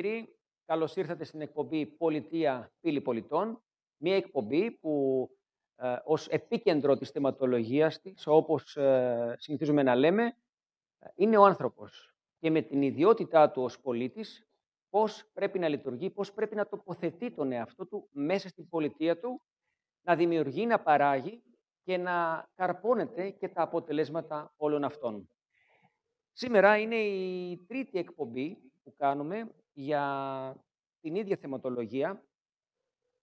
κύριοι, καλώς ήρθατε στην εκπομπή «Πολιτεία Πύλη Πολιτών», μια εκπομπή που ε, ως επίκεντρο της θεματολογίας της, όπως ε, συνηθίζουμε να λέμε, είναι ο άνθρωπος και με την ιδιότητά του ως πολίτης, πώς πρέπει να λειτουργεί, πώς πρέπει να τοποθετεί τον εαυτό του μέσα στην πολιτεία του, να δημιουργεί, να παράγει και να καρπώνεται και τα αποτελέσματα όλων αυτών. Σήμερα είναι η τρίτη εκπομπή που κάνουμε για την ίδια θεματολογία.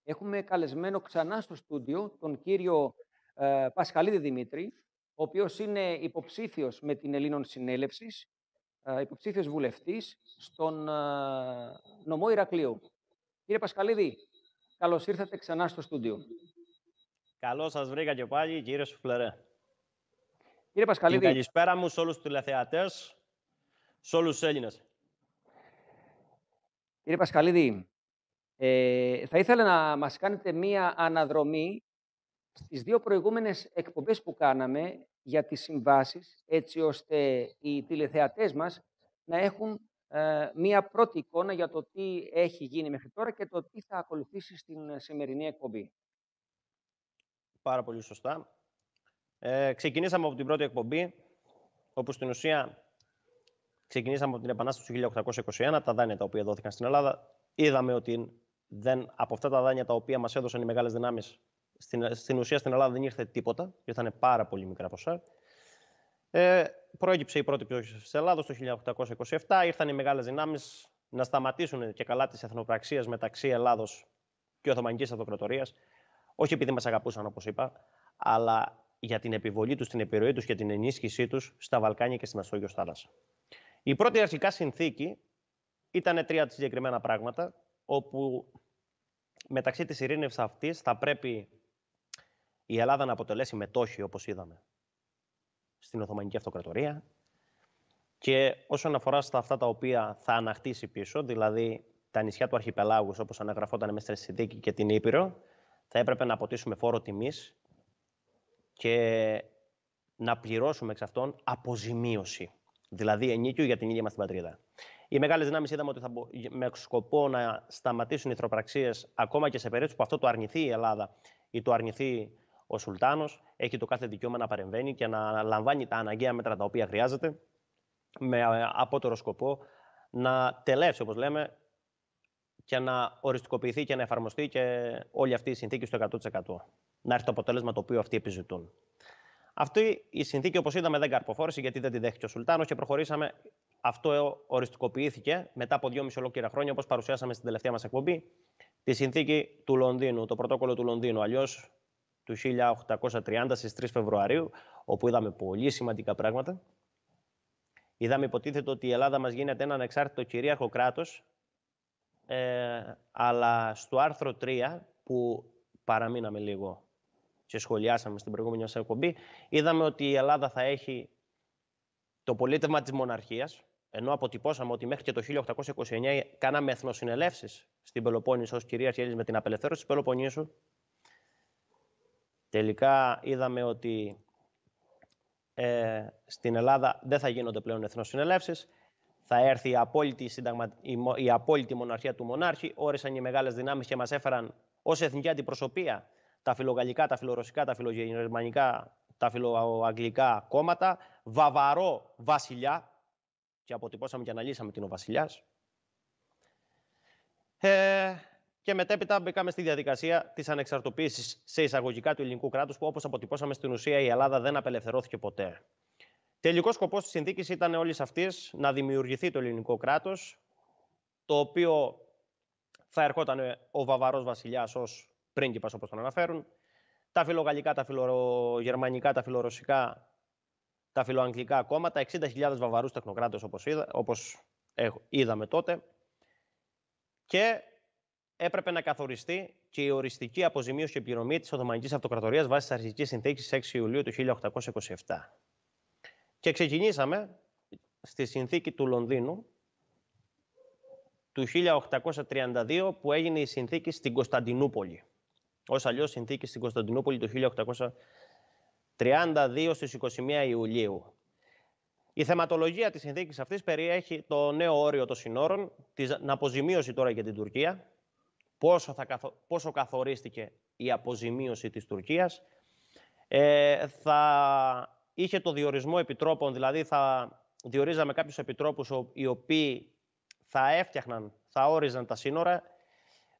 Έχουμε καλεσμένο ξανά στο στούντιο τον κύριο ε, Πασχαλίδη Δημήτρη, ο οποίος είναι υποψήφιος με την Ελλήνων Συνέλευσης, ε, υποψήφιος βουλευτής στον ε, νομό Ηρακλείου. Κύριε Πασχαλίδη, καλώς ήρθατε ξανά στο στούντιο. Καλώς σας βρήκα και πάλι, κύριε Σουφλερέ. Κύριε Πασχαλίδη... καλησπέρα σε όλους τους τηλεθεατές, σε όλους Κύριε Πασκαλίδη, ε, θα ήθελα να μας κάνετε μία αναδρομή στις δύο προηγούμενες εκπομπές που κάναμε για τις συμβάσεις, έτσι ώστε οι τηλεθεατές μας να έχουν ε, μία πρώτη εικόνα για το τι έχει γίνει μέχρι τώρα και το τι θα ακολουθήσει στην σημερινή εκπομπή. Πάρα πολύ σωστά. Ε, ξεκινήσαμε από την πρώτη εκπομπή, όπου στην ουσία Ξεκινήσαμε από την Επανάσταση του 1821, τα δάνεια τα οποία δόθηκαν στην Ελλάδα. Είδαμε ότι δεν, από αυτά τα δάνεια τα οποία μας έδωσαν οι μεγάλες δυνάμεις, στην, στην ουσία στην Ελλάδα δεν ήρθε τίποτα. Ήρθαν πάρα πολύ μικρά ποσά. Ε, προέκυψε η πρώτη πτώση τη Ελλάδα το 1827. Ήρθαν οι μεγάλες δυνάμεις να σταματήσουν και καλά τις εθνοπραξίες μεταξύ Ελλάδος και Οθωμανικής Αυτοκρατορίας. Όχι επειδή μας αγαπούσαν, όπως είπα, αλλά για την επιβολή τους, την επιρροή τους και την ενίσχυσή τους στα Βαλκάνια και στην Μεσόγειο θάλασσα. Η πρώτη αρχικά συνθήκη ήταν τρία συγκεκριμένα πράγματα, όπου μεταξύ της ειρήνευσης αυτής θα πρέπει η Ελλάδα να αποτελέσει μετόχη, όπως είδαμε, στην Οθωμανική Αυτοκρατορία. Και όσον αφορά στα αυτά τα οποία θα αναχτίσει πίσω, δηλαδή τα νησιά του Αρχιπελάγους, όπως αναγραφόταν μέσα στη συνθήκη και την Ήπειρο, θα έπρεπε να αποτίσουμε φόρο τιμής και να πληρώσουμε εξ αυτών αποζημίωση δηλαδή ενίκιο για την ίδια μας την πατρίδα. Οι μεγάλες δυνάμεις είδαμε ότι θα με σκοπό να σταματήσουν οι θροπραξίε ακόμα και σε περίπτωση που αυτό το αρνηθεί η Ελλάδα ή το αρνηθεί ο Σουλτάνος. Έχει το κάθε δικαίωμα να παρεμβαίνει και να λαμβάνει τα αναγκαία μέτρα τα οποία χρειάζεται με ε, απότερο σκοπό να τελέσει, όπως λέμε, και να οριστικοποιηθεί και να εφαρμοστεί και όλη αυτή η συνθήκη στο 100%. Να έρθει το αποτέλεσμα το οποίο αυτοί επιζητούν. Αυτή η συνθήκη, όπως είδαμε, δεν καρποφόρησε γιατί δεν τη δέχτηκε ο Σουλτάνος και προχωρήσαμε. Αυτό οριστικοποιήθηκε μετά από δυόμιση ολόκληρα χρόνια, όπως παρουσιάσαμε στην τελευταία μας εκπομπή, τη συνθήκη του Λονδίνου, το πρωτόκολλο του Λονδίνου. Αλλιώς του 1830 στι 3 Φεβρουαρίου, όπου είδαμε πολύ σημαντικά πράγματα. Είδαμε υποτίθεται ότι η Ελλάδα μας γίνεται ένα ανεξάρτητο κυρίαρχο κράτος, ε, αλλά στο άρθρο 3, που παραμείναμε λίγο και σχολιάσαμε στην προηγούμενη μας εκπομπή, είδαμε ότι η Ελλάδα θα έχει το πολίτευμα της μοναρχίας, ενώ αποτυπώσαμε ότι μέχρι και το 1829 κάναμε εθνοσυνελεύσεις στην Πελοπόννησο ως κυρία με την απελευθέρωση της Πελοποννήσου. Τελικά είδαμε ότι ε, στην Ελλάδα δεν θα γίνονται πλέον εθνοσυνελεύσεις, θα έρθει η απόλυτη, η μοναρχία του μονάρχη, όρισαν οι μεγάλες δυνάμεις και μας έφεραν ως εθνική αντιπροσωπεία τα φιλογαλλικά, τα φιλορωσικά, τα φιλογερμανικά, τα φιλοαγγλικά κόμματα, βαβαρό βασιλιά, και αποτυπώσαμε και αναλύσαμε την ο Βασιλιάς. ε, και μετέπειτα μπήκαμε στη διαδικασία της ανεξαρτοποίησης σε εισαγωγικά του ελληνικού κράτους, που όπως αποτυπώσαμε στην ουσία η Ελλάδα δεν απελευθερώθηκε ποτέ. Τελικός σκοπός της συνθήκης ήταν όλης αυτής να δημιουργηθεί το ελληνικό κράτος, το οποίο θα ερχόταν ο Βαβαρός Βασιλιάς ως πρίγκιπας όπως τον αναφέρουν. Τα φιλογαλλικά, τα φιλογερμανικά, τα φιλορωσικά, τα φιλοαγγλικά κόμματα, 60.000 βαβαρούς τεχνοκράτες όπως, είδα, είδαμε τότε και έπρεπε να καθοριστεί και η οριστική αποζημίωση και πληρωμή της Οθωμανικής Αυτοκρατορίας βάσει της αρχικής συνθήκης 6 Ιουλίου του 1827. Και ξεκινήσαμε στη συνθήκη του Λονδίνου του 1832 που έγινε η συνθήκη στην Κωνσταντινούπολη. Ως αλλιώς συνθήκη στην Κωνσταντινούπολη το 1832 στις 21 Ιουλίου. Η θεματολογία της συνθήκης αυτής περιέχει το νέο όριο των συνόρων, την αποζημίωση τώρα για την Τουρκία, πόσο, θα, καθορίστηκε η αποζημίωση της Τουρκίας, ε, θα είχε το διορισμό επιτρόπων, δηλαδή θα διορίζαμε κάποιους επιτρόπους οι οποίοι θα έφτιαχναν, θα όριζαν τα σύνορα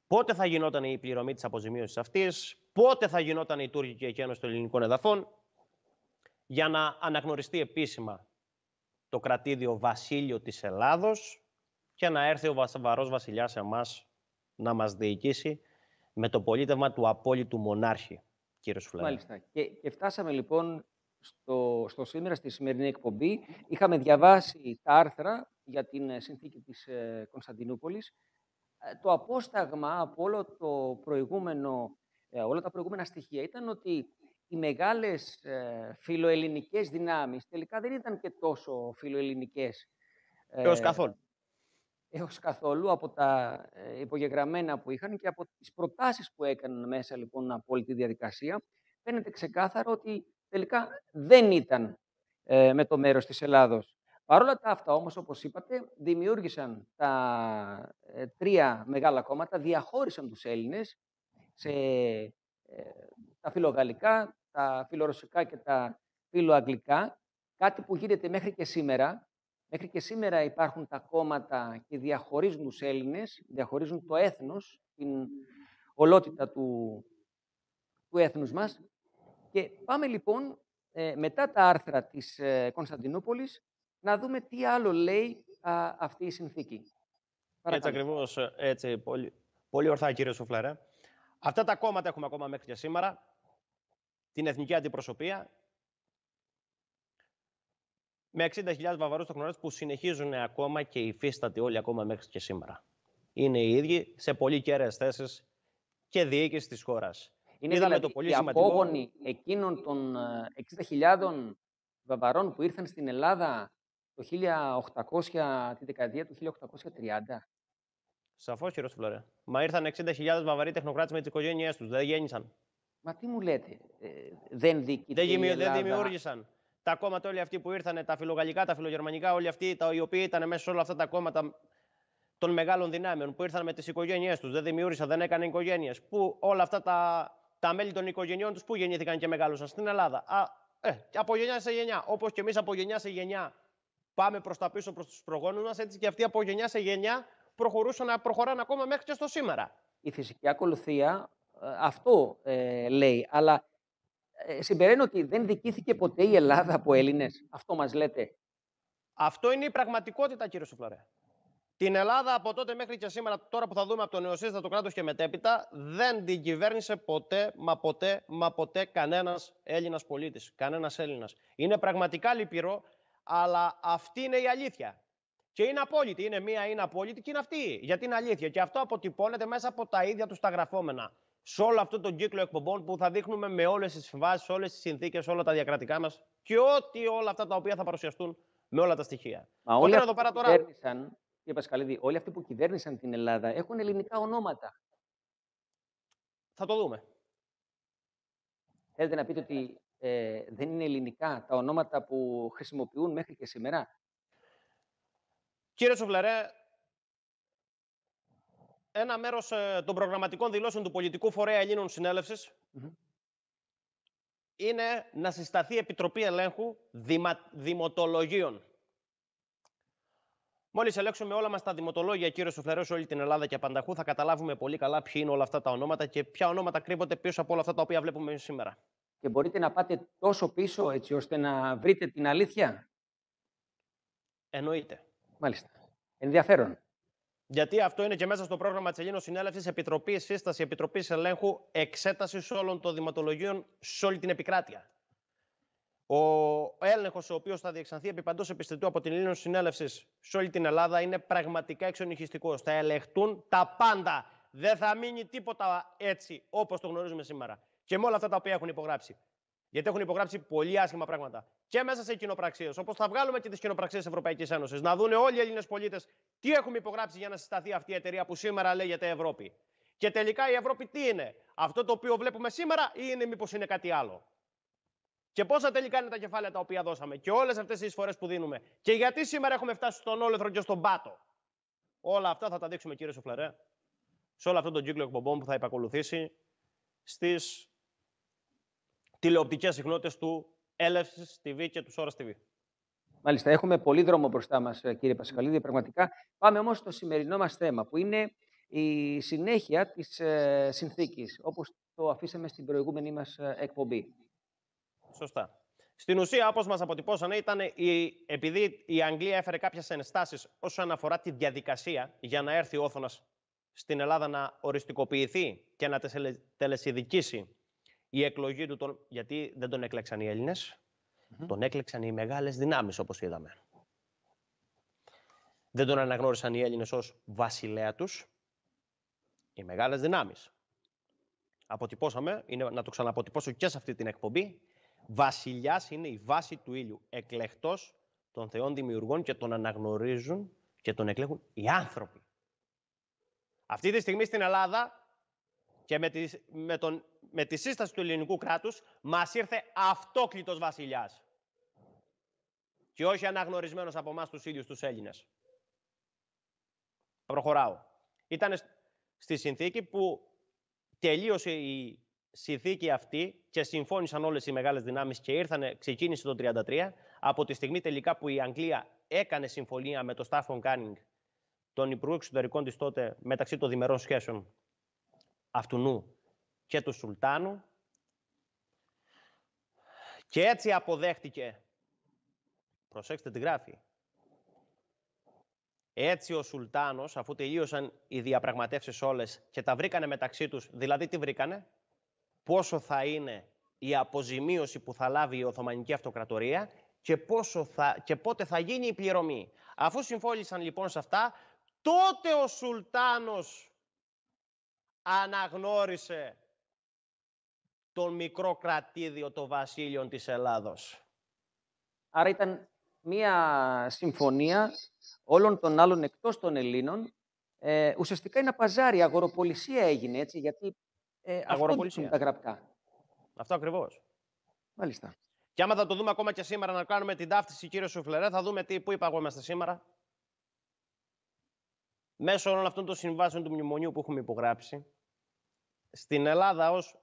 πότε θα γινόταν η πληρωμή της αποζημίωσης αυτής, πότε θα γινόταν η τουρκική εκένωση των ελληνικών εδαφών, για να αναγνωριστεί επίσημα το κρατήδιο βασίλειο της Ελλάδος και να έρθει ο βαρός βασιλιάς σε εμάς να μας διοικήσει με το πολίτευμα του απόλυτου μονάρχη, κύριε Σουφλανή. Μάλιστα. Και, και φτάσαμε λοιπόν στο, στο σήμερα, στη σημερινή εκπομπή. Είχαμε διαβάσει τα άρθρα για την συνθήκη της Κωνσταντινούπολη. Ε, Κωνσταντινούπολης ε, το απόσταγμα από όλο το προηγούμενο, ε, όλα τα προηγούμενα στοιχεία ήταν ότι οι μεγάλες ε, φιλοελληνικές δυνάμεις τελικά δεν ήταν και τόσο φιλοελληνικές. Έως καθόλου. Έως καθόλου από τα υπογεγραμμένα που είχαν και από τις προτάσεις που έκαναν μέσα λοιπόν από όλη τη διαδικασία φαίνεται ξεκάθαρο ότι τελικά δεν ήταν με το μέρος της Ελλάδος παρόλα τα αυτά όμως, όπως είπατε, δημιούργησαν τα ε, τρία μεγάλα κόμματα, διαχώρισαν τους Έλληνες σε ε, τα φιλογαλλικά, τα φιλορωσικά και τα φιλοαγγλικά, κάτι που γίνεται μέχρι και σήμερα. Μέχρι και σήμερα υπάρχουν τα κόμματα και διαχωρίζουν τους Έλληνες, διαχωρίζουν το έθνος, την ολότητα του, του έθνους μας. Και πάμε λοιπόν ε, μετά τα άρθρα της Κωνσταντινούπολης να δούμε τι άλλο λέει α, αυτή η συνθήκη. Παρακαλώ. Έτσι ακριβώς. Έτσι, πολύ, πολύ ορθά, κύριε Σουφλαρέ. Αυτά τα κόμματα έχουμε ακόμα μέχρι και σήμερα. Την εθνική αντιπροσωπεία. Με 60.000 βαβαρού τεχνονάτε που συνεχίζουν ακόμα και υφίσταται όλοι ακόμα μέχρι και σήμερα. Είναι οι ίδιοι σε πολύ κέραιες θέσεις και διοίκηση της χώρας. Είναι δηλαδή το πολύ οι σημαντικό... απόγονοι εκείνων των 60.000 ε, βαβαρών που ήρθαν στην Ελλάδα το 1800, τη δεκαετία του 1830. Σαφώ, κύριο Σφλόρε. Μα ήρθαν 60.000 βαβαροί τεχνοκράτες με τις οικογένειές τους, δεν γέννησαν. Μα τι μου λέτε, ε, δεν διοικείται. Δεν, δεν δημιούργησαν. Τα κόμματα όλοι αυτοί που ήρθαν, τα φιλογαλλικά, τα φιλογερμανικά, όλοι αυτοί τα, οι οποίοι ήταν μέσα σε όλα αυτά τα κόμματα των μεγάλων δυνάμεων που ήρθαν με τις οικογένειές τους, δεν δημιούργησαν, δεν έκαναν οικογένειες. Που όλα αυτά τα, τα μέλη των οικογενειών τους που γεννήθηκαν και μεγάλωσαν στην Ελλάδα. Α, ε, από γενιά σε γενιά. Όπως και εμείς από γενιά σε γενιά πάμε προς τα πίσω προς τους προγόνους μας, έτσι και αυτοί από γενιά σε γενιά προχωρούσαν να προχωράνε ακόμα μέχρι και στο σήμερα. Η φυσική ακολουθία ε, αυτό ε, λέει. Αλλά ε, συμπεραίνω ότι δεν δικήθηκε ποτέ η Ελλάδα από Έλληνες. Αυτό μας λέτε. Αυτό είναι η πραγματικότητα, κύριε Σουφλαρέ. Την Ελλάδα από τότε μέχρι και σήμερα, τώρα που θα δούμε από το νεοσύστατο το κράτος και μετέπειτα, δεν την κυβέρνησε ποτέ, μα ποτέ, μα ποτέ κανένας Έλληνας πολίτης. Κανένας Έλληνας. Είναι πραγματικά λυπηρό αλλά αυτή είναι η αλήθεια. Και είναι απόλυτη. Είναι μία, είναι απόλυτη και είναι αυτή. Γιατί είναι αλήθεια. Και αυτό αποτυπώνεται μέσα από τα ίδια τους τα γραφόμενα. Σε όλο αυτόν τον κύκλο εκπομπών που θα δείχνουμε με όλες τις συμβάσει, όλες τις συνθήκες, όλα τα διακρατικά μας και ό,τι όλα αυτά τα οποία θα παρουσιαστούν με όλα τα στοιχεία. Μα όλοι αυτοί που τώρα... κυβέρνησαν, όλοι αυτοί που κυβέρνησαν την Ελλάδα έχουν ελληνικά ονόματα. Θα το δούμε. Θέλετε να πείτε ότι ε, δεν είναι ελληνικά, τα ονόματα που χρησιμοποιούν μέχρι και σήμερα. Κύριε Σουβλαρέ, ένα μέρος ε, των προγραμματικών δηλώσεων του Πολιτικού Φορέα Ελλήνων Συνέλευσης mm-hmm. είναι να συσταθεί Επιτροπή Ελέγχου δημα, Δημοτολογίων. Μόλις ελέγξουμε όλα μας τα δημοτολόγια, κύριε Σουφλερό, σε όλη την Ελλάδα και απανταχού, θα καταλάβουμε πολύ καλά ποιοι είναι όλα αυτά τα ονόματα και ποια ονόματα κρύβονται πίσω από όλα αυτά τα οποία βλέπουμε σήμερα και μπορείτε να πάτε τόσο πίσω έτσι ώστε να βρείτε την αλήθεια. Εννοείται. Μάλιστα. Ενδιαφέρον. Γιατί αυτό είναι και μέσα στο πρόγραμμα της Ελλήνων Συνέλευσης Επιτροπή Σύσταση, Επιτροπή Ελέγχου, Εξέτασης όλων των δηματολογίων σε όλη την επικράτεια. Ο έλεγχος, ο οποίος θα διεξανθεί επί παντός επιστητού από την Ελλήνων Συνέλευσης σε όλη την Ελλάδα, είναι πραγματικά εξονυχιστικός. Θα ελεγχτούν τα πάντα. Δεν θα μείνει τίποτα έτσι όπως το γνωρίζουμε σήμερα και με όλα αυτά τα οποία έχουν υπογράψει. Γιατί έχουν υπογράψει πολύ άσχημα πράγματα. Και μέσα σε κοινοπραξίες. Όπως θα βγάλουμε και τις κοινοπραξίες τη Ευρωπαϊκής Ένωσης. Να δουν όλοι οι Έλληνες πολίτες τι έχουμε υπογράψει για να συσταθεί αυτή η εταιρεία που σήμερα λέγεται Ευρώπη. Και τελικά η Ευρώπη τι είναι, αυτό το οποίο βλέπουμε σήμερα, ή είναι μήπως είναι κάτι άλλο. Και πόσα τελικά είναι τα κεφάλαια τα οποία δώσαμε και όλες αυτές τι εισφορές που δίνουμε. Και γιατί σήμερα έχουμε φτάσει στον όλεθρο και στον πάτο. Όλα αυτά θα τα δείξουμε, κύριε Σουφλερέ, σε όλο αυτόν τον κύκλο εκπομπών που θα υπακολουθήσει στις τηλεοπτικές συχνότητες του Έλευσης, TV και τους Σόρα TV. Μάλιστα, έχουμε πολύ δρόμο μπροστά μας, ε, κύριε Πασχαλίδη, πραγματικά. Πάμε όμως στο σημερινό μας θέμα, που είναι η συνέχεια της συνθήκη, ε, συνθήκης, όπως το αφήσαμε στην προηγούμενη μας ε, εκπομπή. Σωστά. Στην ουσία, όπως μας αποτυπώσανε, ήταν η, επειδή η Αγγλία έφερε κάποιες ενστάσεις όσον αφορά τη διαδικασία για να έρθει ο Όθωνας στην Ελλάδα να οριστικοποιηθεί και να τελεσυδικήσει η εκλογή του, τον... γιατί δεν τον εκλέξαν οι ελληνες τον έκλεξαν οι μεγάλες δυνάμεις όπως είδαμε. Δεν τον αναγνώρισαν οι Έλληνες ως βασιλέα τους, οι μεγάλες δυνάμεις. Αποτυπώσαμε, είναι, να το ξαναποτυπώσω και σε αυτή την εκπομπή, βασιλιάς είναι η βάση του ήλιου, εκλεκτός των θεών δημιουργών και τον αναγνωρίζουν και τον εκλέγουν οι άνθρωποι. Αυτή τη στιγμή στην Ελλάδα και με τη, με, τον, με σύσταση του ελληνικού κράτους μας ήρθε αυτόκλητος βασιλιάς. Και όχι αναγνωρισμένος από μάς τους ίδιους τους Έλληνες. Προχωράω. Ήταν στη συνθήκη που τελείωσε η συνθήκη αυτή και συμφώνησαν όλες οι μεγάλες δυνάμεις και ήρθανε, ξεκίνησε το 1933, από τη στιγμή τελικά που η Αγγλία έκανε συμφωνία με το Στάφον Κάνινγκ, τον Υπουργό Εξωτερικών της τότε, μεταξύ των διμερών σχέσεων αυτού και του Σουλτάνου και έτσι αποδέχτηκε, προσέξτε τη γράφη, έτσι ο Σουλτάνος, αφού τελείωσαν οι διαπραγματεύσεις όλες και τα βρήκανε μεταξύ τους, δηλαδή τι βρήκανε, πόσο θα είναι η αποζημίωση που θα λάβει η Οθωμανική Αυτοκρατορία και, πόσο θα, και πότε θα γίνει η πληρωμή. Αφού συμφώνησαν λοιπόν σε αυτά, τότε ο Σουλτάνος αναγνώρισε τον μικρό κρατήδιο των βασίλειων της Ελλάδος. Άρα ήταν μία συμφωνία όλων των άλλων εκτός των Ελλήνων. Ε, ουσιαστικά ένα παζάρι, αγοροπολισία έγινε έτσι, γιατί ε, αγοροπολισία. αυτό τα γραπτά. Αυτό ακριβώς. Μάλιστα. Και άμα θα το δούμε ακόμα και σήμερα να κάνουμε την ταύτιση, κύριο Σουφλερέ, θα δούμε τι, πού είπα εγώ είμαστε σήμερα. Μέσω όλων αυτών των συμβάσεων του μνημονίου που έχουμε υπογράψει, στην Ελλάδα ως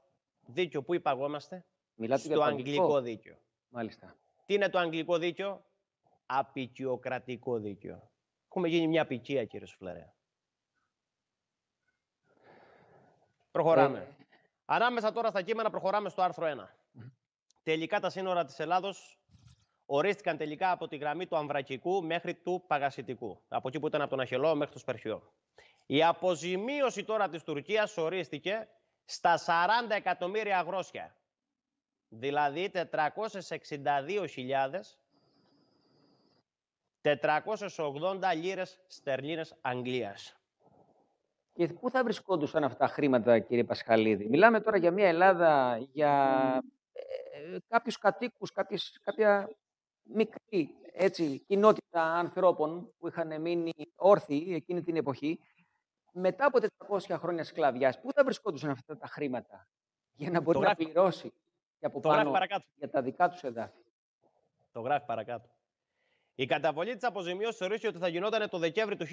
δίκιο που υπαγόμαστε Μιλάτε στο για το αγγλικό. αγγλικό δίκαιο. Μάλιστα. Τι είναι το αγγλικό δίκιο? Απικιοκρατικό δίκαιο. Έχουμε γίνει μια απικία, κύριε Σουφλερέ. Προχωράμε. Ε. Ανάμεσα τώρα στα κείμενα προχωράμε στο άρθρο 1. Τελικά τα σύνορα της Ελλάδος ορίστηκαν τελικά από τη γραμμή του Αμβρακικού μέχρι του Παγασιτικού. Από εκεί που ήταν από τον Αχελό μέχρι το Σπερχιό. Η αποζημίωση τώρα της Τουρκίας ορίστηκε στα 40 εκατομμύρια αγρόσια. Δηλαδή 462.000 480 λίρες στερλίνες Αγγλίας. Και πού θα βρισκόντουσαν αυτά τα χρήματα, κύριε Πασχαλίδη. Μιλάμε τώρα για μια Ελλάδα, για ε, ε κάποιους κατοίκους, κάποια μικρή έτσι, κοινότητα ανθρώπων που είχαν μείνει όρθιοι εκείνη την εποχή μετά από 400 χρόνια σκλαβιάς, πού θα βρισκόντουσαν αυτά τα χρήματα για να μπορεί να πληρώσει και από το πάνω για τα δικά τους εδάφη. Το γράφει παρακάτω. Η καταβολή της αποζημίωσης θεωρήθηκε ότι θα γινόταν το Δεκέμβρη του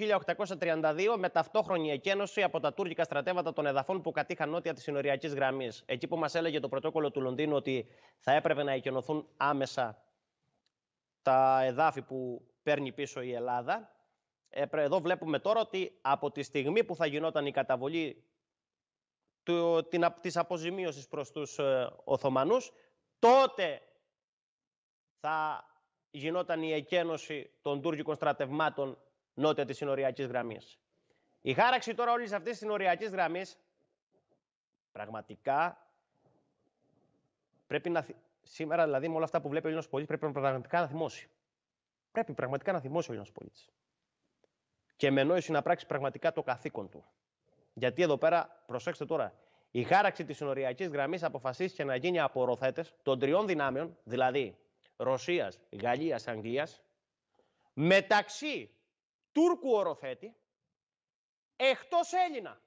1832 με ταυτόχρονη εκένωση από τα τουρκικά στρατεύματα των εδαφών που κατήχαν νότια της συνοριακής γραμμής. Εκεί που μας έλεγε το πρωτόκολλο του Λονδίνου ότι θα έπρεπε να εκενωθούν άμεσα τα εδάφη που παίρνει πίσω η Ελλάδα. Ε, εδώ βλέπουμε τώρα ότι από τη στιγμή που θα γινόταν η καταβολή του, την, της αποζημίωσης προς τους ε, Οθωμανούς, τότε θα γινόταν η εκένωση των τουρκικών στρατευμάτων νότια της συνοριακής γραμμής. Η χάραξη τώρα όλης αυτής της συνοριακής γραμμής πραγματικά πρέπει να... Σήμερα δηλαδή με όλα αυτά που βλέπει ο Ελληνός πολίτης πρέπει πραγματικά να θυμώσει. Πρέπει πραγματικά να θυμώσει ο Ελληνός πολίτης και με νόηση να πράξει πραγματικά το καθήκον του. Γιατί εδώ πέρα, προσέξτε τώρα, η χάραξη της συνοριακής γραμμής αποφασίστηκε να γίνει από οροθέτε των τριών δυνάμεων, δηλαδή Ρωσίας, Γαλλίας, Αγγλίας, μεταξύ Τούρκου οροθέτη, εκτός Έλληνα.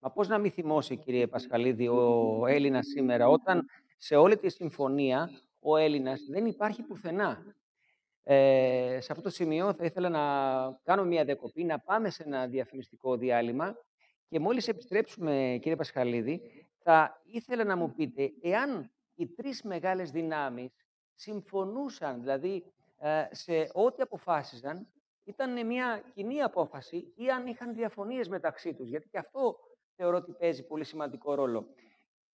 Μα πώς να μην θυμώσει, κύριε Πασχαλίδη, ο Έλληνας σήμερα, όταν σε όλη τη συμφωνία ο Έλληνας δεν υπάρχει πουθενά. Ε, σε αυτό το σημείο θα ήθελα να κάνω μια διακοπή, να πάμε σε ένα διαφημιστικό διάλειμμα και μόλις επιστρέψουμε, κύριε Πασχαλίδη, θα ήθελα να μου πείτε εάν οι τρεις μεγάλες δυνάμεις συμφωνούσαν, δηλαδή ε, σε ό,τι αποφάσιζαν, ήταν μια κοινή απόφαση ή αν είχαν διαφωνίες μεταξύ τους, γιατί και αυτό θεωρώ ότι παίζει πολύ σημαντικό ρόλο.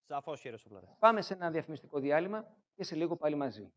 Σαφώς, κύριε Πάμε σε ένα διαφημιστικό διάλειμμα και σε λίγο πάλι μαζί.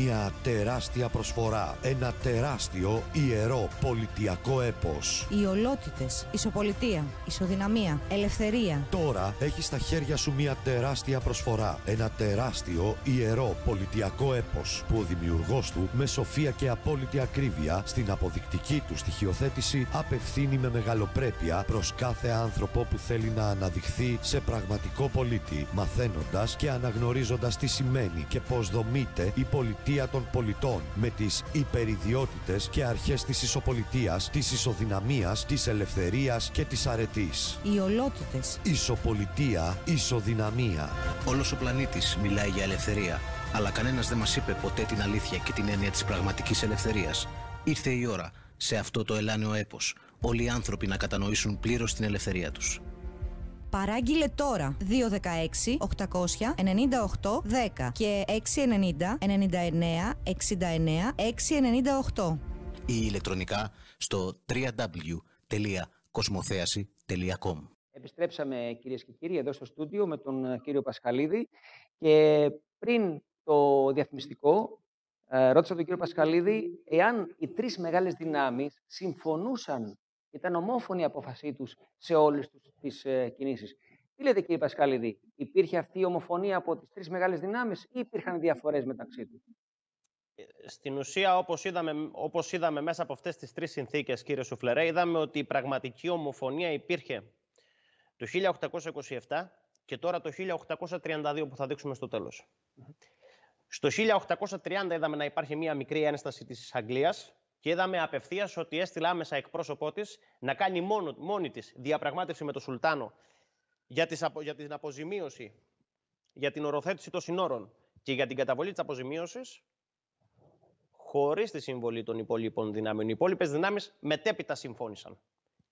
Μια τεράστια προσφορά. Ένα τεράστιο ιερό πολιτιακό έπος. Οι ολότητες, ισοπολιτεία, ισοδυναμία, ελευθερία. Τώρα έχεις στα χέρια σου μια τεράστια προσφορά. Ένα τεράστιο ιερό πολιτιακό έπος που ο δημιουργός του με σοφία και απόλυτη ακρίβεια στην αποδεικτική του στοιχειοθέτηση απευθύνει με μεγαλοπρέπεια προς κάθε άνθρωπο που θέλει να αναδειχθεί σε πραγματικό πολίτη, μαθαίνοντας και αναγνωρίζοντας τι σημαίνει και πω δομείται η πολιτική πολιτεία των πολιτών με τις υπεριδιότητες και αρχές της ισοπολιτείας, της ισοδυναμίας, της ελευθερίας και της αρετής. Οι ολότητες. Ισοπολιτεία, ισοδυναμία. Όλος ο πλανήτης μιλάει για ελευθερία, αλλά κανένας δεν μας είπε ποτέ την αλήθεια και την έννοια της πραγματικής ελευθερίας. Ήρθε η ώρα σε αυτό το ελάνιο έπος όλοι οι άνθρωποι να κατανοήσουν πλήρως την ελευθερία τους. Παράγγειλε τώρα 216 898 10 και 690 99 69 698. Ή ηλεκτρονικά στο www.kosmotheasi.com Επιστρέψαμε κυρίες και κύριοι εδώ στο στούντιο με τον ε, κύριο Πασχαλίδη και πριν το διαφημιστικό ε, ρώτησα τον κύριο Πασχαλίδη εάν οι τρεις μεγάλες δυνάμεις συμφωνούσαν ήταν ομόφωνη η απόφασή τους σε όλες τις ε, κινήσεις. Τι λέτε, κύριε Πασκαλίδη, υπήρχε αυτή η ομοφωνία από τις τρεις μεγάλες δυνάμεις ή υπήρχαν διαφορές μεταξύ τους. Ε, στην ουσία, όπως είδαμε, όπως είδαμε μέσα από αυτές τις τρεις συνθήκες, κύριε Σουφλερέ, είδαμε ότι η πραγματική ομοφωνία υπήρχε το 1827 και τώρα το 1832 που θα δείξουμε στο τέλος. Στο 1830 είδαμε να υπάρχει μία μικρή ένσταση της Αγγλίας και είδαμε απευθείας ότι έστειλε άμεσα εκπρόσωπό της να κάνει μόνο, μόνη της διαπραγμάτευση με τον Σουλτάνο για, τις, για την αποζημίωση, για την οροθέτηση των συνόρων και για την καταβολή της αποζημίωσης, χωρίς τη συμβολή των υπόλοιπων δυνάμεων. Οι υπόλοιπες δυνάμεις μετέπειτα συμφώνησαν.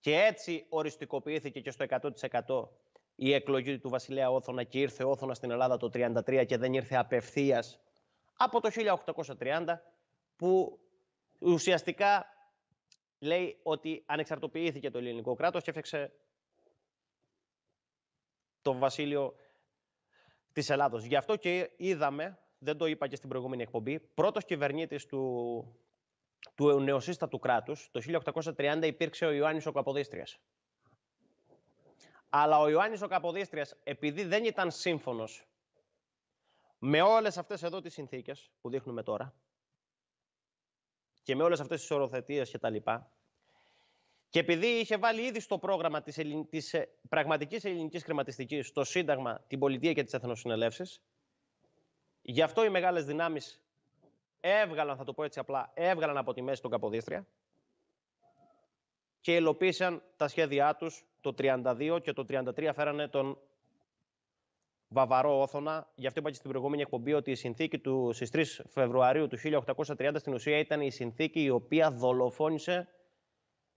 Και έτσι οριστικοποιήθηκε και στο 100% η εκλογή του βασιλέα Όθωνα και ήρθε Όθωνα στην Ελλάδα το 1933 και δεν ήρθε απευθείας από το 1830 που Ουσιαστικά λέει ότι ανεξαρτοποιήθηκε το ελληνικό κράτος και έφτιαξε το βασίλειο της Ελλάδος. Γι' αυτό και είδαμε, δεν το είπα και στην προηγούμενη εκπομπή, πρώτος κυβερνήτης του, του νεοσύστατου κράτους, το 1830 υπήρξε ο Ιωάννης ο Καποδίστριας. Αλλά ο Ιωάννης ο Καποδίστριας, επειδή δεν ήταν σύμφωνος με όλες αυτές εδώ τις συνθήκες που δείχνουμε τώρα, και με όλες αυτές τις οροθετίες και τα λοιπά. Και επειδή είχε βάλει ήδη στο πρόγραμμα της, πραγματική της ε, πραγματικής ελληνικής κρεματιστικής το Σύνταγμα, την Πολιτεία και τις Εθνοσυνελεύσεις, γι' αυτό οι μεγάλες δυνάμεις έβγαλαν, θα το πω έτσι απλά, έβγαλαν από τη μέση τον Καποδίστρια και υλοποίησαν τα σχέδιά τους το 32 και το 33 φέρανε τον βαβαρό όθωνα. Γι' αυτό είπα και στην προηγούμενη εκπομπή ότι η συνθήκη του στις 3 Φεβρουαρίου του 1830 στην ουσία ήταν η συνθήκη η οποία δολοφόνησε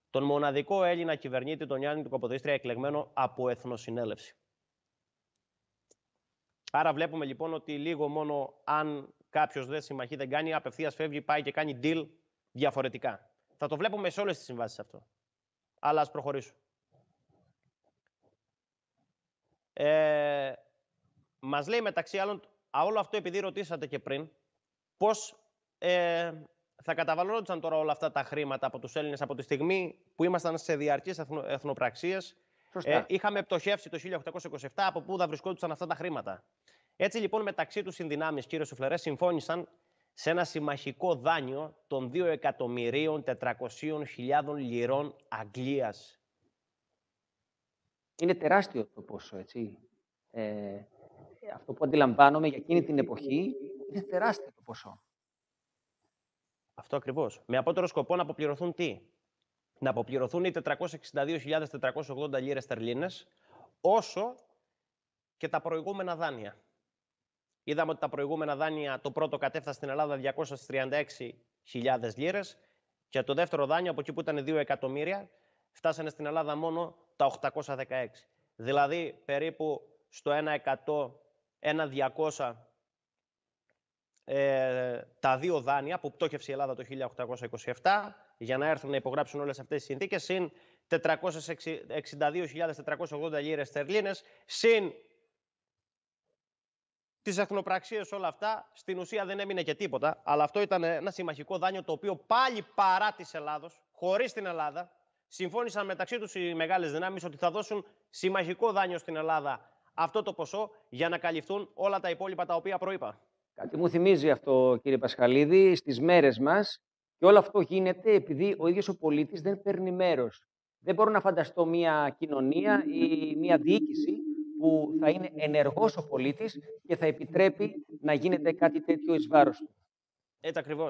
τον μοναδικό Έλληνα κυβερνήτη, τον Ιάννη του Καποδίστρια, εκλεγμένο από Εθνοσυνέλευση. Άρα βλέπουμε λοιπόν ότι λίγο μόνο αν κάποιος δεν συμμαχεί, δεν κάνει, απευθείας φεύγει, πάει και κάνει deal διαφορετικά. Θα το βλέπουμε σε όλες τις συμβάσεις αυτό. Αλλά ας προχωρήσω. Ε, Μας λέει μεταξύ άλλων, όλο αυτό επειδή ρωτήσατε και πριν, πώς ε, θα καταβαλώνονταν τώρα όλα αυτά τα χρήματα από τους Έλληνες από τη στιγμή που ήμασταν σε διαρκείς εθνο, Ε, είχαμε πτωχεύσει το 1827, από πού θα βρισκόντουσαν αυτά τα χρήματα. Έτσι λοιπόν μεταξύ τους συνδυνάμεις, κύριε Σουφλερέ, συμφώνησαν σε ένα συμμαχικό δάνειο των 2.400.000 λιρών αγγλίας. Είναι τεράστιο το πόσο, έτσι. Ε, αυτό που αντιλαμβάνομαι για εκείνη την εποχή είναι τεράστιο το ποσό. Αυτό ακριβώς. Με απότερο σκοπό να αποπληρωθούν τι. Να αποπληρωθούν οι 462.480 λίρε τερλίνε, όσο και τα προηγούμενα δάνεια. Είδαμε ότι τα προηγούμενα δάνεια, το πρώτο κατέφτασε στην Ελλάδα 236.000 λίρες και το δεύτερο δάνειο, από εκεί που ήταν 2 εκατομμύρια, φτάσανε στην Ελλάδα μόνο τα 816. Δηλαδή περίπου στο 1% ένα 200 ε, τα δύο δάνεια που πτώχευσε η Ελλάδα το 1827 για να έρθουν να υπογράψουν όλες αυτές τις συνθήκες συν 462.480 λίρες στερλίνες συν τις εθνοπραξίες όλα αυτά στην ουσία δεν έμεινε και τίποτα αλλά αυτό ήταν ένα συμμαχικό δάνειο το οποίο πάλι παρά της Ελλάδος χωρίς την Ελλάδα συμφώνησαν μεταξύ τους οι μεγάλες δυνάμεις ότι θα δώσουν συμμαχικό δάνειο στην Ελλάδα αυτό το ποσό για να καλυφθούν όλα τα υπόλοιπα τα οποία προείπα. Κάτι μου θυμίζει αυτό, κύριε Πασχαλίδη, στις μέρες μας. Και όλο αυτό γίνεται επειδή ο ίδιος ο πολίτης δεν παίρνει μέρος. Δεν μπορώ να φανταστώ μια κοινωνία ή μια διοίκηση που θα είναι ενεργός ο πολίτης και θα επιτρέπει να γίνεται κάτι τέτοιο εις βάρος του. Έτσι ακριβώς.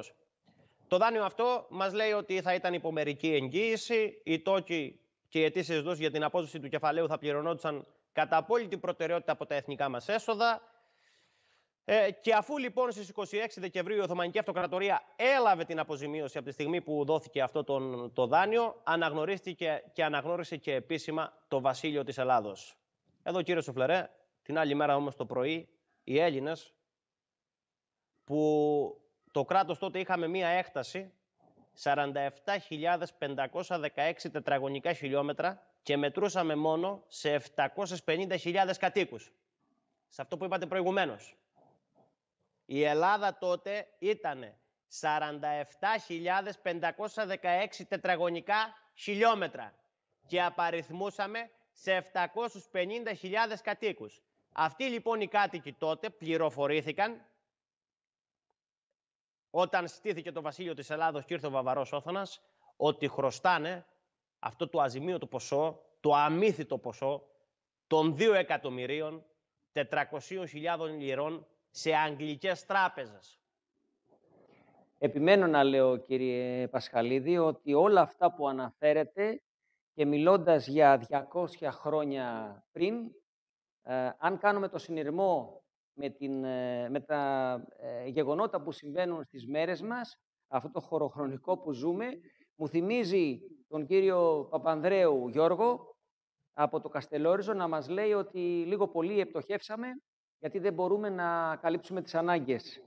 Το δάνειο αυτό μας λέει ότι θα ήταν υπομερική εγγύηση, οι τόκοι και οι αιτήσεις δόσει για την απόδοση του κεφαλαίου θα πληρωνόντουσαν κατά απόλυτη προτεραιότητα από τα εθνικά μας έσοδα. Ε, και αφού λοιπόν στις 26 Δεκεμβρίου η Οθωμανική Αυτοκρατορία έλαβε την αποζημίωση από τη στιγμή που δόθηκε αυτό τον, το δάνειο, αναγνωρίστηκε και αναγνώρισε και επίσημα το βασίλειο της Ελλάδος. Εδώ κύριε Σουφλερέ, την άλλη μέρα όμως το πρωί, οι Έλληνες που το κράτος τότε είχαμε μία έκταση 47.516 τετραγωνικά χιλιόμετρα και μετρούσαμε μόνο σε 750.000 κατοίκους. Σε αυτό που είπατε προηγουμένως. Η Ελλάδα τότε ήταν 47.516 τετραγωνικά χιλιόμετρα και απαριθμούσαμε σε 750.000 κατοίκους. Αυτοί λοιπόν οι κάτοικοι τότε πληροφορήθηκαν όταν στήθηκε το βασίλειο της Ελλάδος και ήρθε ο Βαβαρός Όθωνας, ότι χρωστάνε αυτό το αζημίωτο ποσό, το αμύθιτο ποσό των 2 εκατομμυρίων 400.000 λιρών σε αγγλικές τράπεζες. Επιμένω να λέω, κύριε Πασχαλίδη, ότι όλα αυτά που αναφέρετε και μιλώντας για 200 χρόνια πριν, ε, αν κάνουμε το συνειρμό με, την, ε, με τα ε, γεγονότα που συμβαίνουν στις μέρες μας, αυτό το χωροχρονικό που ζούμε, μου θυμίζει τον κύριο Παπανδρέου Γιώργο από το Καστελόριζο να μας λέει ότι λίγο πολύ επτοχεύσαμε γιατί δεν μπορούμε να καλύψουμε τις ανάγκες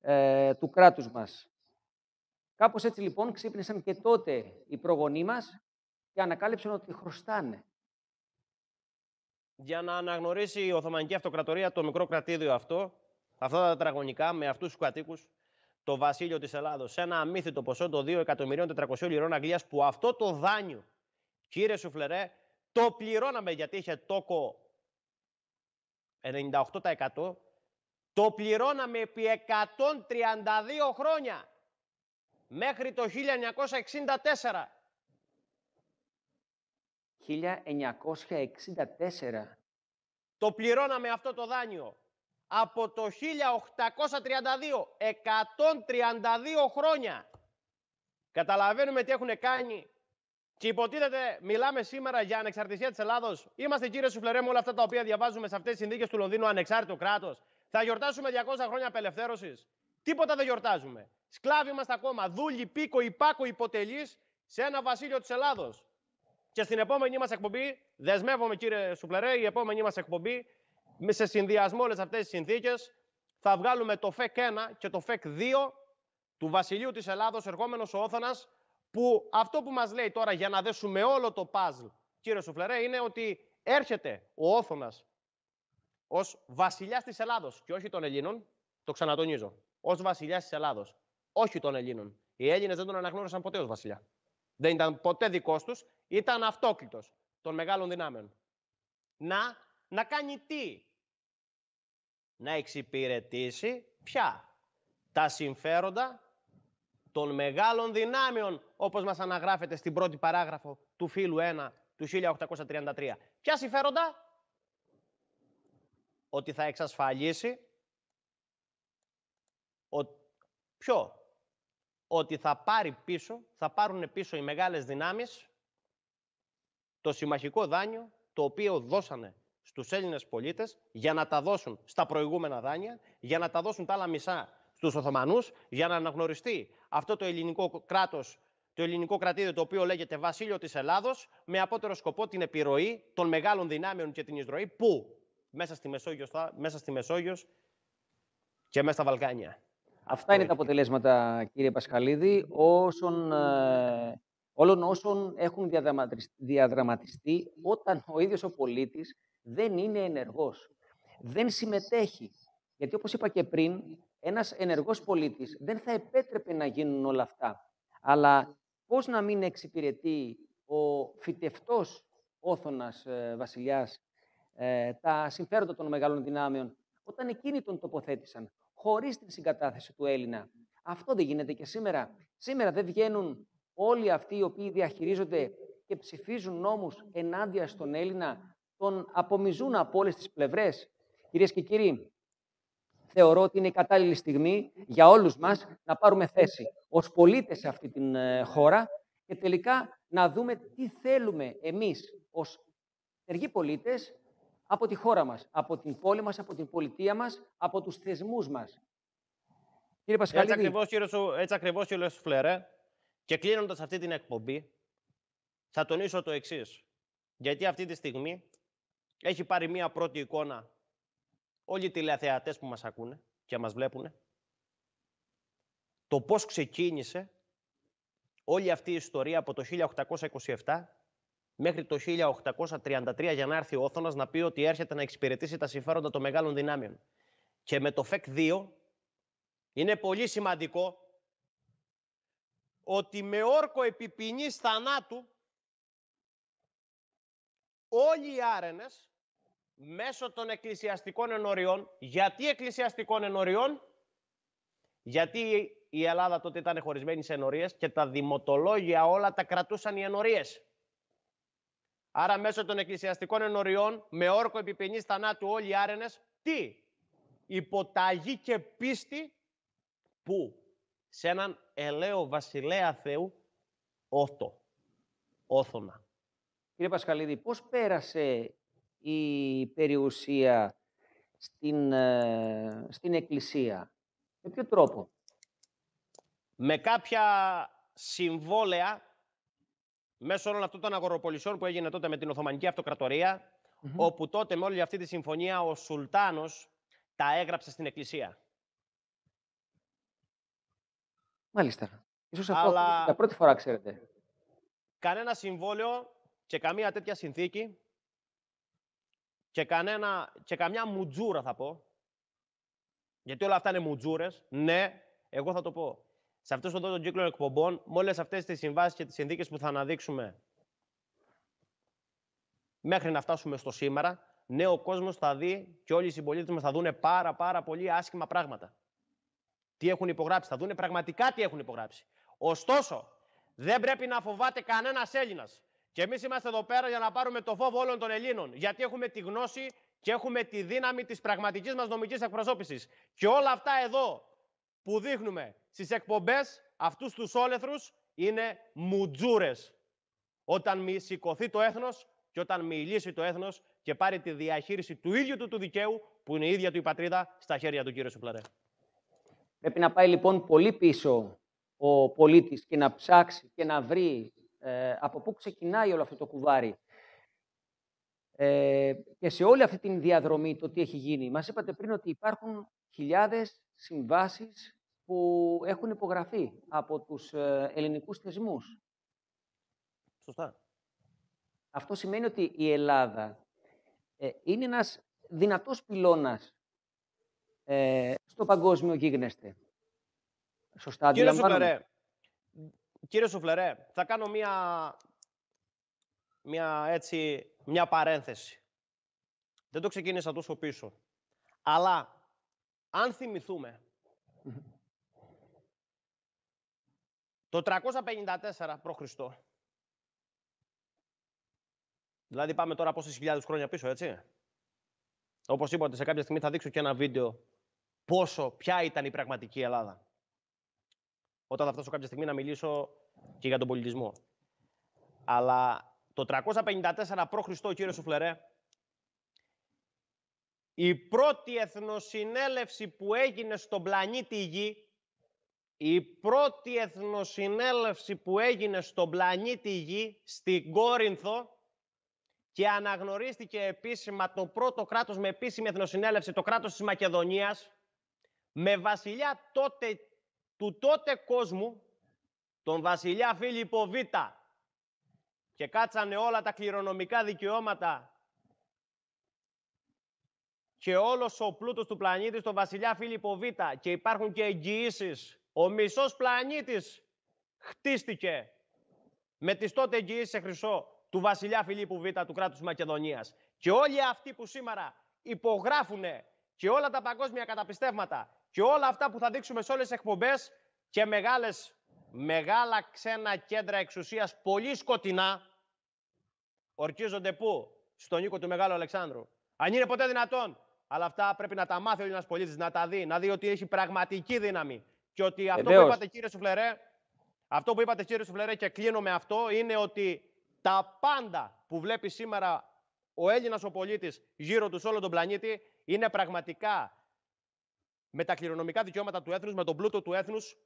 ε, του κράτους μας. Κάπως έτσι λοιπόν ξύπνησαν και τότε οι προγονείς μας και ανακάλυψαν ότι χρωστάνε για να αναγνωρίσει η Οθωμανική Αυτοκρατορία το μικρό κρατήδιο αυτό, αυτά τα τετραγωνικά με αυτούς τους κατοίκους, το βασίλειο της Ελλάδος, σε ένα αμύθιτο ποσό των 2.400.000 λιρών Αγγλίας, που αυτό το δάνειο, κύριε Σουφλερέ, το πληρώναμε γιατί είχε τόκο 98%. Το πληρώναμε επί 132 χρόνια μέχρι το 1964. 1964. Το πληρώναμε αυτό το δάνειο από το 1832, 132 χρόνια. Καταλαβαίνουμε τι έχουν κάνει. Και υποτίθεται, μιλάμε σήμερα για ανεξαρτησία της Ελλάδος. Είμαστε, κύριε Σουφλερέ, με όλα αυτά τα οποία διαβάζουμε σε αυτές τις συνθήκες του Λονδίνου, ανεξάρτητο κράτος. Θα γιορτάσουμε 200 χρόνια απελευθέρωσης. Τίποτα δεν γιορτάζουμε. Σκλάβοι είμαστε ακόμα. Δούλοι, πίκο, υπάκο, υποτελείς σε ένα βασίλειο της Ελλάδος. Και στην επόμενή μας εκπομπή, δεσμεύομαι κύριε Σουπλερέ, η επόμενη μας εκπομπή, σε συνδυασμό όλες αυτές τις συνθήκες, θα βγάλουμε το ΦΕΚ 1 και το ΦΕΚ 2 του Βασιλείου της Ελλάδος, ερχόμενος ο Όθωνα, που αυτό που μας λέει τώρα για να δέσουμε όλο το παζλ, κύριε Σουφλερέ, είναι ότι έρχεται ο Όθωνας ως βασιλιάς της Ελλάδος και όχι των Ελλήνων. Το ξανατονίζω. Ως βασιλιάς της Ελλάδος. Όχι των Ελλήνων. Οι Έλληνες δεν τον αναγνώρισαν ποτέ ως βασιλιά. Δεν ήταν ποτέ δικός τους ήταν αυτόκλητος των μεγάλων δυνάμεων. Να, να κάνει τι. Να εξυπηρετήσει πια τα συμφέροντα των μεγάλων δυνάμεων, όπως μας αναγράφεται στην πρώτη παράγραφο του φίλου 1 του 1833. Ποια συμφέροντα? Ότι θα εξασφαλίσει ο... ποιο? Ότι θα πάρει πίσω, θα πάρουν πίσω οι μεγάλες δυνάμεις το συμμαχικό δάνειο το οποίο δώσανε στους Έλληνες πολίτες για να τα δώσουν στα προηγούμενα δάνεια, για να τα δώσουν τα άλλα μισά στους Οθωμανούς, για να αναγνωριστεί αυτό το ελληνικό κράτος το ελληνικό κρατήριο το οποίο λέγεται Βασίλειο της Ελλάδος με απότερο σκοπό την επιρροή των μεγάλων δυνάμεων και την εισρωή που μέσα στη Μεσόγειος, μέσα στη και μέσα στα Βαλκάνια. Αυτά είναι τα αποτελέσματα κύριε Πασχαλίδη όσον. Ε, όλων όσων έχουν διαδραματιστεί όταν ο ίδιος ο πολίτης δεν είναι ενεργός, δεν συμμετέχει. Γιατί όπως είπα και πριν, ένας ενεργός πολίτης δεν θα επέτρεπε να γίνουν όλα αυτά. Αλλά πώς να μην εξυπηρετεί ο φυτευτός όθωνας ε, βασιλιάς ε, τα συμφέροντα των μεγάλων δυνάμεων όταν εκείνοι τον τοποθέτησαν, χωρίς την συγκατάθεση του Έλληνα. Αυτό δεν γίνεται και σήμερα. Σήμερα δεν βγαίνουν όλοι αυτοί οι οποίοι διαχειρίζονται και ψηφίζουν νόμους ενάντια στον Έλληνα, τον απομιζούν από όλες τις πλευρές. Κυρίες και κύριοι, θεωρώ ότι είναι η κατάλληλη στιγμή για όλους μας να πάρουμε θέση ως πολίτες σε αυτή την ε, χώρα και τελικά να δούμε τι θέλουμε εμείς ως εργοί πολίτες από τη χώρα μας, από την πόλη μας, από την πολιτεία μας, από τους θεσμούς μας. Κύριε Πασχαλίδη... Έτσι ακριβώς, κύριε, έτσι και κλείνοντας αυτή την εκπομπή, θα τονίσω το εξής. Γιατί αυτή τη στιγμή έχει πάρει μία πρώτη εικόνα όλοι οι τηλεθεατές που μας ακούνε και μας βλέπουν. Το πώς ξεκίνησε όλη αυτή η ιστορία από το 1827 μέχρι το 1833 για να έρθει ο Όθωνας να πει ότι έρχεται να εξυπηρετήσει τα συμφέροντα των μεγάλων δυνάμεων. Και με το ΦΕΚ 2 e είναι πολύ σημαντικό ότι με όρκο επιποινής θανάτου όλοι οι άρενες μέσω των εκκλησιαστικών ενοριών. Γιατί εκκλησιαστικών ενοριών? Γιατί η Ελλάδα τότε ήταν χωρισμένη σε ενορίες και τα δημοτολόγια όλα τα κρατούσαν οι ενορίες. Άρα μέσω των εκκλησιαστικών ενοριών με όρκο επιποινής θανάτου όλοι οι άρενες τι? Υποταγή και πίστη που σε έναν ελαίο βασιλέα Θεού ό,το, Όθωνα. Κύριε Πασχαλίδη, πώς πέρασε η περιουσία στην, ε, στην Εκκλησία, με ποιο τρόπο. Με κάποια συμβόλαια μέσω όλων αυτών των αγοροπολισιών που έγινε τότε με την Οθωμανική όπου τότε με όλη αυτή τη συμφωνία ο Σουλτάνος τα έγραψε στην Εκκλησία. Μάλιστα. Ίσως αυτό Αλλά... πρώτη φορά ξέρετε. Κανένα συμβόλαιο και καμία τέτοια συνθήκη και, κανένα, και καμιά μουτζούρα θα πω. Γιατί όλα αυτά είναι μουτζούρες. Ναι, εγώ θα το πω. Σε αυτό εδώ τον κύκλο εκπομπών, με όλε αυτές τις συμβάσεις και τις συνθήκες που θα αναδείξουμε μέχρι να φτάσουμε στο σήμερα, ναι, ο κόσμος θα δει και όλοι οι συμπολίτε μας θα δουν πάρα, πάρα πολύ άσχημα πράγματα τι έχουν υπογράψει. Θα δούνε πραγματικά τι έχουν υπογράψει. Ωστόσο, δεν πρέπει να φοβάται κανένας Έλληνας. Και εμείς είμαστε εδώ πέρα για να πάρουμε το φόβο όλων των Ελλήνων. Γιατί έχουμε τη γνώση και έχουμε τη δύναμη της πραγματικής μας νομικής εκπροσώπησης. Και όλα αυτά εδώ που δείχνουμε στις εκπομπές, αυτούς τους όλεθρους, είναι μουτζούρες. Όταν μη σηκωθεί το έθνος και όταν μιλήσει το έθνος και πάρει τη διαχείριση του ίδιου του δικαίου, που είναι η ίδια του η πατρίδα, στα χέρια του κύριου Σουπλαρέ. Πρέπει να πάει λοιπόν πολύ πίσω ο πολίτης και να ψάξει και να βρει ε, από πού ξεκινάει όλο αυτό το κουβάρι. Ε, και σε όλη αυτή τη διαδρομή το τι έχει γίνει. Μας είπατε πριν ότι υπάρχουν χιλιάδες συμβάσεις που έχουν υπογραφεί από τους ε, ελληνικούς θεσμούς. Σωστά. Αυτό σημαίνει ότι η Ελλάδα ε, είναι ένας δυνατός πυλώνας ε, στο παγκόσμιο γίγνεσθε. Σωστά Κύριε Σουφλερέ, κύριε Σουφλερέ, θα κάνω μία, μία, έτσι, μία παρένθεση. Δεν το ξεκίνησα τόσο πίσω. Αλλά, αν θυμηθούμε, το 354 π.Χ. Δηλαδή πάμε τώρα πόσες χιλιάδες χρόνια πίσω, έτσι. Όπως είπατε, σε κάποια στιγμή θα δείξω και ένα βίντεο πόσο, ποια ήταν η πραγματική Ελλάδα. Όταν θα φτάσω κάποια στιγμή να μιλήσω και για τον πολιτισμό. Αλλά το 354 π.Χ. ο κύριος Σουφλερέ, η πρώτη εθνοσυνέλευση που έγινε στον πλανήτη Γη, η πρώτη εθνοσυνέλευση που έγινε στον πλανήτη Γη, στην Κόρινθο, και αναγνωρίστηκε επίσημα το πρώτο κράτος με επίσημη εθνοσυνέλευση, το κράτος της Μακεδονίας, με βασιλιά τότε, του τότε κόσμου, τον βασιλιά Φίλιππο Β. Και κάτσανε όλα τα κληρονομικά δικαιώματα και όλος ο πλούτος του πλανήτη στον βασιλιά Φίλιππο Β. Και υπάρχουν και εγγυήσεις. Ο μισός πλανήτης χτίστηκε με τις τότε εγγυήσεις σε χρυσό του βασιλιά Φιλίππου Β. του κράτους Μακεδονίας. Και όλοι αυτοί που σήμερα υπογράφουν και όλα τα παγκόσμια καταπιστεύματα και όλα αυτά που θα δείξουμε σε όλες τις εκπομπές και μεγάλες, μεγάλα ξένα κέντρα εξουσίας, πολύ σκοτεινά, ορκίζονται πού? Στον οίκο του Μεγάλου Αλεξάνδρου. Αν είναι ποτέ δυνατόν. Αλλά αυτά πρέπει να τα μάθει ο Έλληνας πολίτης, να τα δει, να δει ότι έχει πραγματική δύναμη. Και ότι αυτό που είπατε, κύριε Σουφλερέ, αυτό που είπατε, κύριε Σουφλερέ, και κλείνω με αυτό, είναι ότι τα πάντα που βλέπει σήμερα ο Έλληνας ο πολίτης γύρω τους σε όλο τον πλανήτη είναι πραγματικά με τα κληρονομικά δικαιώματα του έθνους, με τον πλούτο του έθνους,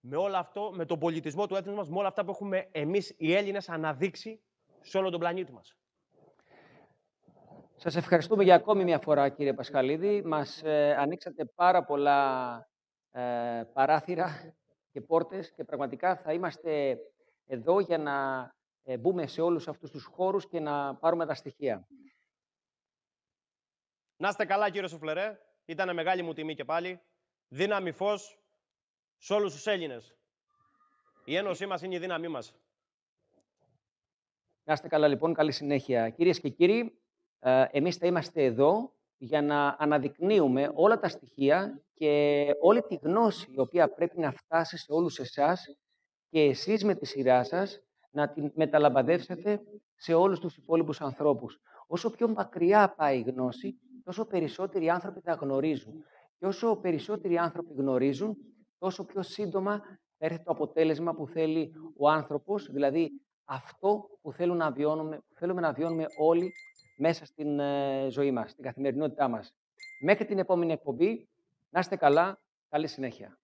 με όλο αυτό, με τον πολιτισμό του έθνους μας, με όλα αυτά που έχουμε εμείς οι Έλληνες αναδείξει σε όλο τον πλανήτη μας. Σας ευχαριστούμε για ακόμη μια φορά, κύριε Πασχαλίδη. Μας ε, ανοίξατε πάρα πολλά ε, παράθυρα και πόρτες και πραγματικά θα είμαστε εδώ για να ε, μπούμε σε όλους αυτούς τους χώρους και να πάρουμε τα στοιχεία. Να είστε καλά, κύριε Σουφλερέ. Ήταν μεγάλη μου τιμή και πάλι. Δύναμη φως σε όλους τους Έλληνες. Η ένωσή μας είναι η δύναμή μας. Να είστε καλά, λοιπόν. Καλή συνέχεια. Κυρίες και κύριοι, ε, εμείς θα είμαστε εδώ για να αναδεικνύουμε όλα τα στοιχεία και όλη τη γνώση η οποία πρέπει να φτάσει σε όλους εσάς και εσείς με τη σειρά σας να την μεταλαμπαδεύσετε σε όλους τους υπόλοιπους ανθρώπους. Όσο πιο μακριά πάει η γνώση, τόσο περισσότεροι άνθρωποι τα γνωρίζουν. Και όσο περισσότεροι άνθρωποι γνωρίζουν, τόσο πιο σύντομα θα έρθει το αποτέλεσμα που θέλει ο άνθρωπος, δηλαδή αυτό που, θέλουμε να βιώνουμε, που θέλουμε να βιώνουμε όλοι μέσα στην ε, ζωή μας, στην καθημερινότητά μας. Μέχρι την επόμενη εκπομπή, να είστε καλά, καλή συνέχεια.